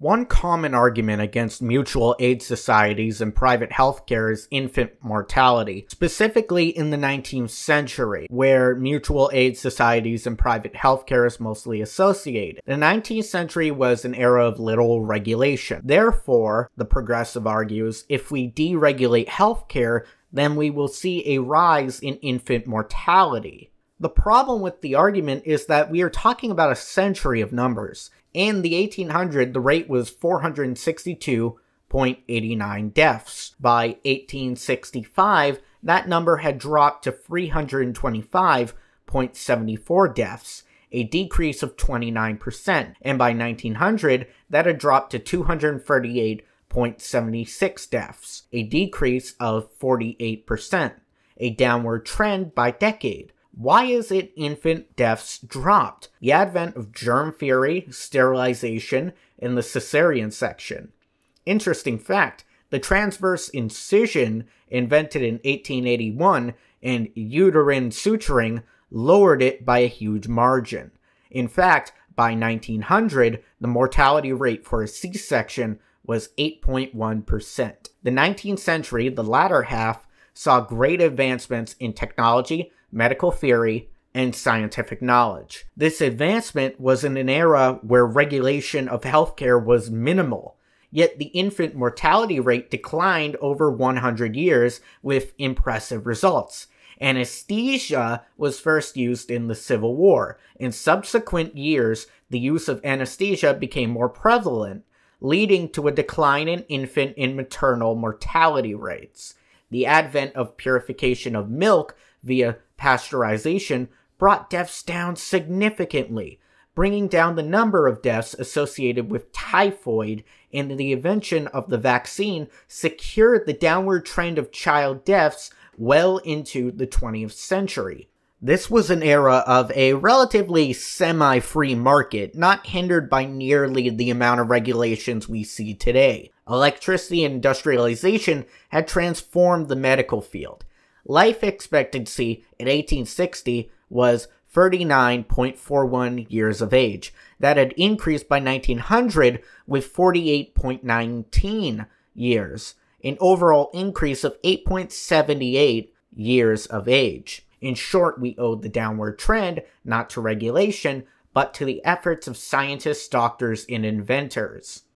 One common argument against mutual aid societies and private healthcare is infant mortality, specifically in the 19th century, where mutual aid societies and private healthcare is mostly associated. The 19th century was an era of little regulation. Therefore, the progressive argues, if we deregulate healthcare, then we will see a rise in infant mortality. The problem with the argument is that we are talking about a century of numbers. In the 1800, the rate was 462.89 deaths. By 1865, that number had dropped to 325.74 deaths, a decrease of 29%, and by 1900, that had dropped to 238.76 deaths, a decrease of 48%, a downward trend by decade. Why is it infant deaths dropped? The advent of germ theory, sterilization, and the cesarean section. Interesting fact, the transverse incision, invented in 1881, and uterine suturing lowered it by a huge margin. In fact, by 1900, the mortality rate for a C section was 8.1%. The 19th century, the latter half, saw great advancements in technology, medical theory, and scientific knowledge. This advancement was in an era where regulation of healthcare was minimal, yet the infant mortality rate declined over 100 years with impressive results. Anesthesia was first used in the Civil War. In subsequent years, the use of anesthesia became more prevalent, leading to a decline in infant and maternal mortality rates. The advent of purification of milk via pasteurization brought deaths down significantly, bringing down the number of deaths associated with typhoid, and the invention of the vaccine secured the downward trend of child deaths well into the 20th century. This was an era of a relatively semi free market, not hindered by nearly the amount of regulations we see today. Electricity industrialization had transformed the medical field. Life expectancy in 1860 was 39.41 years of age. That had increased by 1900 with 48.19 years, an overall increase of 8.78 years of age. In short, we owed the downward trend not to regulation, but to the efforts of scientists, doctors, and inventors.